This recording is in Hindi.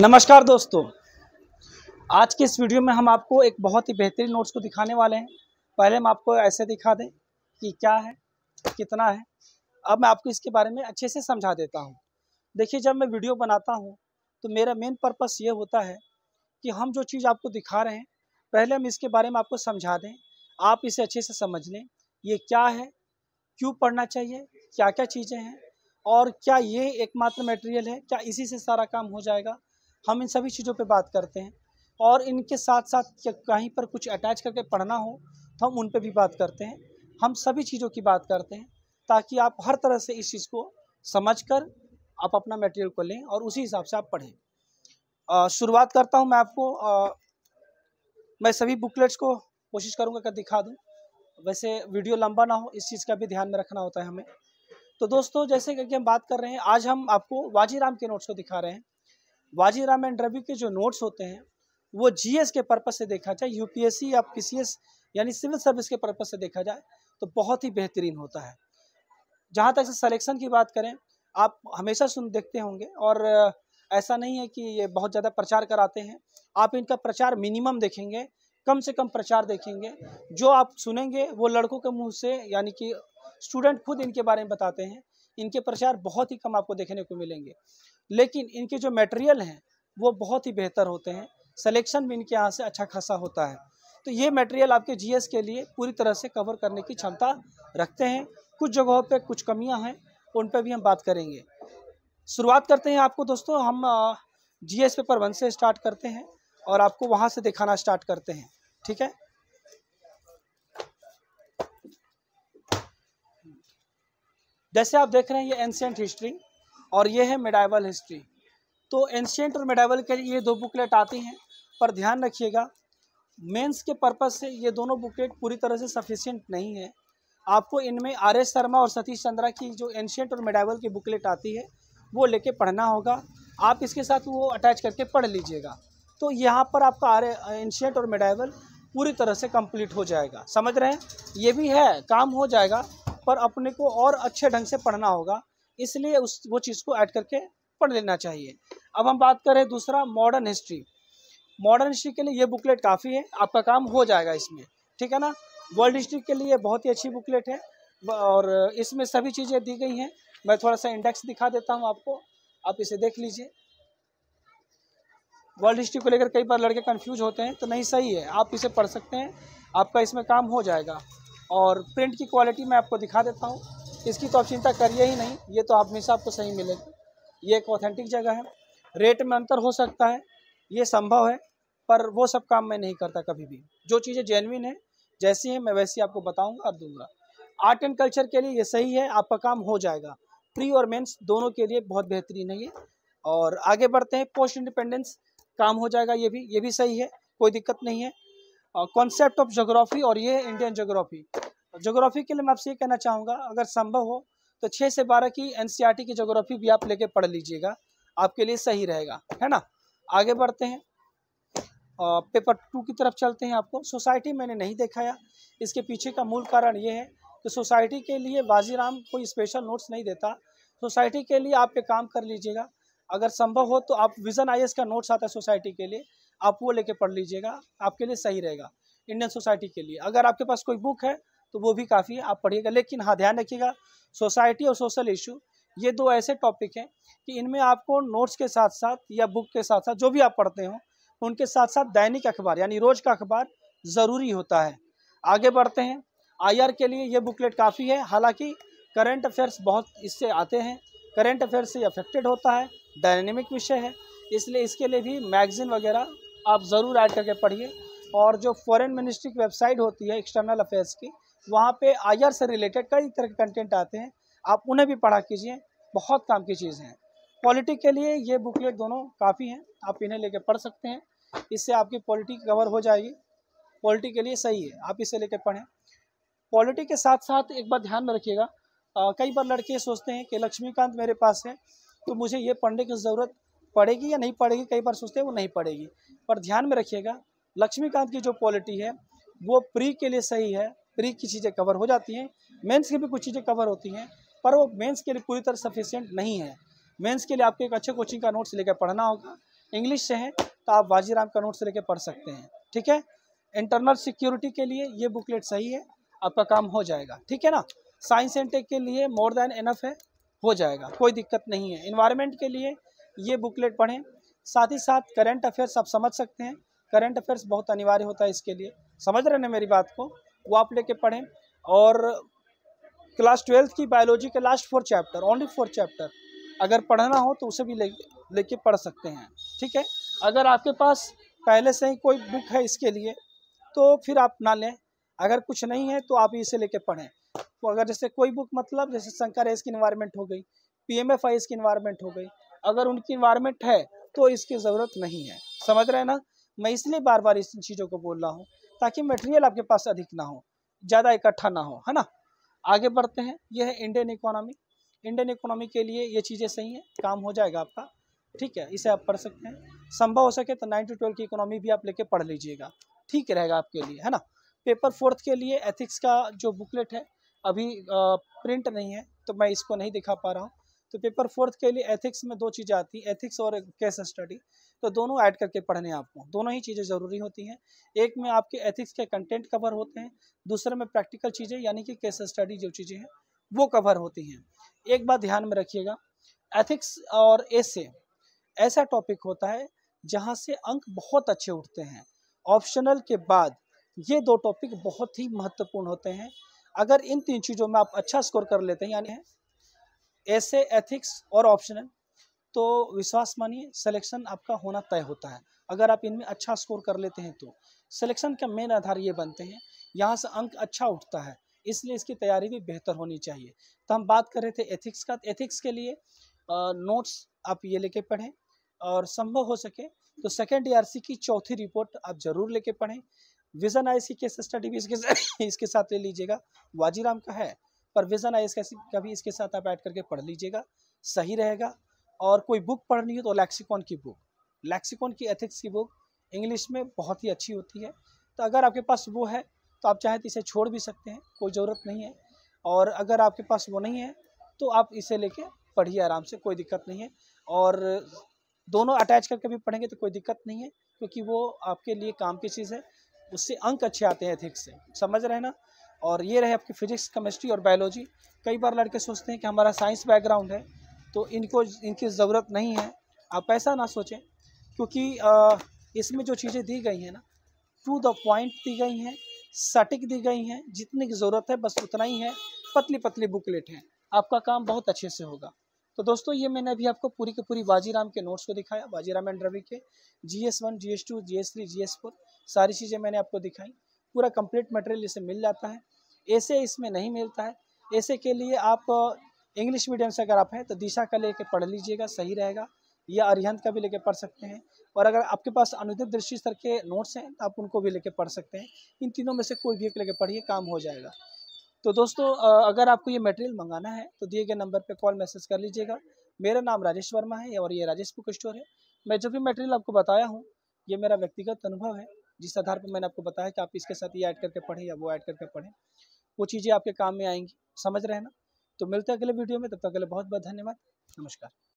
नमस्कार दोस्तों आज के इस वीडियो में हम आपको एक बहुत ही बेहतरीन नोट्स को दिखाने वाले हैं पहले हम आपको ऐसे दिखा दें कि क्या है कितना है अब मैं आपको इसके बारे में अच्छे से समझा देता हूँ देखिए जब मैं वीडियो बनाता हूँ तो मेरा मेन पर्पस ये होता है कि हम जो चीज़ आपको दिखा रहे हैं पहले हम इसके बारे में आपको समझा दें आप इसे अच्छे से समझ लें ये क्या है क्यों पढ़ना चाहिए क्या क्या चीज़ें हैं और क्या ये एकमात्र मटेरियल है क्या इसी से सारा काम हो जाएगा हम इन सभी चीज़ों पर बात करते हैं और इनके साथ साथ कहीं पर कुछ अटैच करके पढ़ना हो तो हम उन पर भी बात करते हैं हम सभी चीज़ों की बात करते हैं ताकि आप हर तरह से इस चीज़ को समझ कर आप अपना मटेरियल को लें और उसी हिसाब से आप पढ़ें शुरुआत करता हूं मैं आपको आ, मैं सभी बुकलेट्स को कोशिश करूंगा कि कर दिखा दूं वैसे वीडियो लंबा ना हो इस चीज़ का भी ध्यान में रखना होता है हमें तो दोस्तों जैसे कि हम बात कर रहे हैं आज हम आपको वाजीराम के नोट्स को दिखा रहे हैं वाजीराम एंड रवि के जो नोट्स होते हैं वो जीएस के पर्पज़ से देखा जाए यूपीएससी या पीसीएस यानी सिविल सर्विस के पर्पज़ से देखा जाए तो बहुत ही बेहतरीन होता है जहाँ तक सलेक्शन की बात करें आप हमेशा सुन देखते होंगे और ऐसा नहीं है कि ये बहुत ज़्यादा प्रचार कराते हैं आप इनका प्रचार मिनिमम देखेंगे कम से कम प्रचार देखेंगे जो आप सुनेंगे वो लड़कों के मुंह से यानी कि स्टूडेंट खुद इनके बारे में बताते हैं इनके प्रचार बहुत ही कम आपको देखने को मिलेंगे लेकिन इनके जो मटेरियल हैं वो बहुत ही बेहतर होते हैं सिलेक्शन भी इनके यहाँ से अच्छा खासा होता है तो ये मटेरियल आपके जीएस के लिए पूरी तरह से कवर करने की क्षमता रखते हैं कुछ जगहों पे कुछ कमियाँ हैं उन पर भी हम बात करेंगे शुरुआत करते हैं आपको दोस्तों हम जी एस पेपर वन से स्टार्ट करते हैं और आपको वहाँ से दिखाना स्टार्ट करते हैं ठीक है जैसे आप देख रहे हैं ये एंशियंट हिस्ट्री और ये है मेडाइवल हिस्ट्री तो एंशेंट और मेडाइवल के ये दो बुकलेट आती हैं पर ध्यान रखिएगा मेंस के पर्पज़ से ये दोनों बुकलेट पूरी तरह से सफिशियंट नहीं है आपको इनमें आर एस शर्मा और सतीश चंद्रा की जो एंशेंट और मेडाइवल की बुकलेट आती है वो लेके पढ़ना होगा आप इसके साथ वो अटैच करके पढ़ लीजिएगा तो यहाँ पर आपका आर एंशेंट और मेडाइवल पूरी तरह से कंप्लीट हो जाएगा समझ रहे हैं ये भी है काम हो जाएगा पर अपने को और अच्छे ढंग से पढ़ना होगा इसलिए उस वो चीज़ को ऐड करके पढ़ लेना चाहिए अब हम बात करें दूसरा मॉडर्न हिस्ट्री मॉडर्न हिस्ट्री के लिए ये बुकलेट काफ़ी है आपका काम हो जाएगा इसमें ठीक है ना वर्ल्ड हिस्ट्री के लिए बहुत ही अच्छी बुकलेट है और इसमें सभी चीज़ें दी गई हैं मैं थोड़ा सा इंडेक्स दिखा देता हूँ आपको आप इसे देख लीजिए वर्ल्ड हिस्ट्री को लेकर कई बार लड़के कन्फ्यूज होते हैं तो नहीं सही है आप इसे पढ़ सकते हैं आपका इसमें काम हो जाएगा और प्रिंट की क्वालिटी मैं आपको दिखा देता हूँ इसकी तो आप चिंता करिए ही नहीं ये तो हमेशा आपको सही मिलेगी ये एक ऑथेंटिक जगह है रेट में अंतर हो सकता है ये संभव है पर वो सब काम मैं नहीं करता कभी भी जो चीज़ें जेनविन है जैसी हैं मैं वैसी आपको बताऊंगा और दूंगा आर्ट एंड कल्चर के लिए ये सही है आपका काम हो जाएगा प्री और मेंस दोनों के लिए बहुत बेहतरीन है ये और आगे बढ़ते हैं पोस्ट इंडिपेंडेंस काम हो जाएगा ये भी ये भी सही है कोई दिक्कत नहीं है कॉन्सेप्ट ऑफ जोग्राफी और ये इंडियन जोग्राफी जोग्राफ़ी तो के लिए मैं आपसे ये कहना चाहूँगा अगर संभव हो तो छः से बारह की एन e की जोग्राफ़ी भी आप लेके पढ़ लीजिएगा आपके लिए सही रहेगा है ना आगे बढ़ते हैं और पेपर टू की तरफ चलते हैं आपको सोसाइटी मैंने नहीं दिखाया इसके पीछे का मूल कारण ये है कि सोसाइटी के लिए बाजीराम कोई स्पेशल नोट्स नहीं देता सोसाइटी के लिए आप ये काम कर लीजिएगा अगर संभव हो तो आप विजन आई का नोट्स आता है सोसाइटी के लिए आप वो लेके पढ़ लीजिएगा आपके लिए सही रहेगा इंडियन सोसाइटी के लिए अगर आपके पास कोई बुक है तो वो भी काफ़ी आप पढ़िएगा लेकिन हाँ ध्यान रखिएगा सोसाइटी और सोशल इशू ये दो ऐसे टॉपिक हैं कि इनमें आपको नोट्स के साथ साथ या बुक के साथ साथ जो भी आप पढ़ते हो उनके साथ साथ दैनिक अखबार यानी रोज़ का अखबार ज़रूरी होता है आगे बढ़ते हैं आईआर के लिए ये बुकलेट काफ़ी है हालांकि करंट अफेयर्स बहुत इससे आते हैं करंट अफेयर्स से अफेक्टेड होता है डायनेमिक विषय है इसलिए इसके लिए भी मैगज़ीन वगैरह आप ज़रूर ऐड करके पढ़िए और जो फॉरेन मिनिस्ट्री की वेबसाइट होती है एक्सटर्नल अफेयर्स की वहाँ पे आई से रिलेटेड कई तरह के कंटेंट आते हैं आप उन्हें भी पढ़ा कीजिए बहुत काम की चीज़ हैं पॉलिटी के लिए ये बुकलेट दोनों काफ़ी हैं आप इन्हें लेके पढ़ सकते हैं इससे आपकी पॉलिटी कवर हो जाएगी पॉलिटी के लिए सही है आप इसे लेके पढ़ें पॉलिटी के साथ साथ एक बार ध्यान में रखिएगा कई बार लड़के सोचते हैं कि लक्ष्मीकांत मेरे पास है तो मुझे ये पढ़ने की ज़रूरत पड़ेगी या नहीं पड़ेगी कई बार सोचते हैं वो नहीं पड़ेगी पर ध्यान में रखिएगा लक्ष्मीकांत की जो पॉलिटी है वो प्री के लिए सही है प्री की चीज़ें कवर हो जाती हैं मेंस की भी कुछ चीज़ें कवर होती हैं पर वो मेंस के लिए पूरी तरह सफिशियंट नहीं है मेंस के लिए आपको एक अच्छे कोचिंग का नोट्स लेकर पढ़ना होगा इंग्लिश से है तो आप वाजीराम का नोट्स लेकर पढ़ सकते हैं ठीक है इंटरनल सिक्योरिटी के लिए ये बुकलेट सही है आपका काम हो जाएगा ठीक है ना साइंस एंड टेक के लिए मोर देन इनफ है हो जाएगा कोई दिक्कत नहीं है इन्वायरमेंट के लिए ये बुकलेट पढ़ें साथ ही साथ करेंट अफेयर्स आप समझ सकते हैं करेंट अफेयर्स बहुत अनिवार्य होता है इसके लिए समझ रहे हैं मेरी बात को वो आप लेके पढ़ें और क्लास ट्वेल्थ की बायोलॉजी के last four chapter only four chapter अगर पढ़ना हो तो उसे भी ले लेके पढ़ सकते हैं ठीक है अगर आपके पास पहले से ही कोई बुक है इसके लिए तो फिर आप ना लें अगर कुछ नहीं है तो आप इसे लेके पढ़ें तो अगर जैसे कोई बुक मतलब जैसे शंकर एस की इन्वायरमेंट हो गई P M F I environment हो गई अगर उनकी इन्वायरमेंट है तो इसकी ज़रूरत नहीं है समझ रहे हैं ना मैं इसलिए बार बार इस चीज़ों को बोल रहा हूँ ताकि मटेरियल आपके पास अधिक ना हो ज़्यादा इकट्ठा ना हो है ना आगे बढ़ते हैं यह है इंडियन इकोनॉमी इंडियन इकोनॉमी के लिए ये चीज़ें सही हैं काम हो जाएगा आपका ठीक है इसे आप पढ़ सकते हैं संभव हो सके तो नाइन टू ट्वेल्व की इकोनॉमी भी आप लेके पढ़ लीजिएगा ठीक रहेगा आपके लिए है ना पेपर फोर्थ के लिए एथिक्स का जो बुकलेट है अभी आ, प्रिंट नहीं है तो मैं इसको नहीं दिखा पा रहा हूँ तो पेपर फोर्थ के लिए एथिक्स में दो चीज़ें आती हैं एथिक्स और केस स्टडी तो दोनों ऐड करके पढ़ने आपको दोनों ही चीज़ें ज़रूरी होती हैं एक में आपके एथिक्स के कंटेंट कवर होते हैं दूसरे में प्रैक्टिकल चीज़ें यानी कि केस स्टडी जो चीज़ें हैं वो कवर होती हैं एक बात ध्यान में रखिएगा एथिक्स और एसे ऐसा टॉपिक होता है जहाँ से अंक बहुत अच्छे उठते हैं ऑप्शनल के बाद ये दो टॉपिक बहुत ही महत्वपूर्ण होते हैं अगर इन तीन चीज़ों में आप अच्छा स्कोर कर लेते हैं यानी ऐसे एथिक्स और है तो विश्वास मानिए सिलेक्शन आपका होना तय होता है अगर आप इनमें अच्छा स्कोर कर लेते हैं तो सिलेक्शन का मेन आधार ये बनते हैं यहाँ से अंक अच्छा उठता है इसलिए इसकी तैयारी भी बेहतर होनी चाहिए तो हम बात कर रहे थे एथिक्स का एथिक्स तो के लिए नोट्स आप ये लेके पढ़ें और संभव हो सके तो सेकेंड ई e की चौथी रिपोर्ट आप ज़रूर लेके पढ़ें विजन आई सी के स्टडी भी इसके इसके साथ ले लीजिएगा वाजीराम का है प्रविज़न है इसका कभी इसके साथ आप ऐड करके पढ़ लीजिएगा सही रहेगा और कोई बुक पढ़नी हो तो लैक्सिकॉन की बुक लैक्सिकॉन की एथिक्स की बुक इंग्लिश में बहुत ही अच्छी होती है तो अगर आपके पास वो है तो आप चाहें तो इसे छोड़ भी सकते हैं कोई ज़रूरत नहीं है और अगर आपके पास वो नहीं है तो आप इसे लेके पढ़िए आराम से कोई दिक्कत नहीं है और दोनों अटैच करके भी पढ़ेंगे तो कोई दिक्कत नहीं है क्योंकि वो आपके लिए काम की चीज़ है उससे अंक अच्छे आते हैं एथिक्स से समझ रहे ना और ये रहे आपकी फ़िज़िक्स केमिस्ट्री और बायोलॉजी कई बार लड़के सोचते हैं कि हमारा साइंस बैकग्राउंड है तो इनको इनकी ज़रूरत नहीं है आप ऐसा ना सोचें क्योंकि इसमें जो चीज़ें दी गई हैं ना टू द पॉइंट दी गई हैं सटिक दी गई हैं जितनी की ज़रूरत है बस उतना ही है पतली पतली बुकलेट है आपका काम बहुत अच्छे से होगा तो दोस्तों ये मैंने अभी आपको पूरी की पूरी बाजीराम के नोट्स को दिखाया बाजीराम एंड रवि के G S one G S two G S three G S four सारी चीज़ें मैंने आपको दिखाई पूरा कंप्लीट मटेरियल इसे मिल जाता है ऐसे इसमें नहीं मिलता है ऐसे के लिए आप इंग्लिश मीडियम से अगर आप हैं तो दिशा का लेके पढ़ लीजिएगा सही रहेगा या अरिहंत का भी लेके पढ़ सकते हैं और अगर आपके पास अनुदित दृष्टि स्तर के नोट्स हैं तो आप उनको भी लेके पढ़ सकते हैं इन तीनों में से कोई भी एक लेके पढ़िए काम हो जाएगा तो दोस्तों अगर आपको ये मटेरियल मंगाना है तो दिए गए नंबर पर कॉल मैसेज कर लीजिएगा मेरा नाम राजेश वर्मा है और ये राजेश बुक स्टोर है मैं जो भी मटेरियल आपको बताया हूँ ये मेरा व्यक्तिगत अनुभव है जिस आधार पर मैंने आपको बताया कि आप इसके साथ ये ऐड करके पढ़ें या वो ऐड करके पढ़ें वो चीज़ें आपके काम में आएंगी समझ रहे हैं ना तो मिलते हैं अगले वीडियो में तब तक के लिए बहुत बहुत धन्यवाद नमस्कार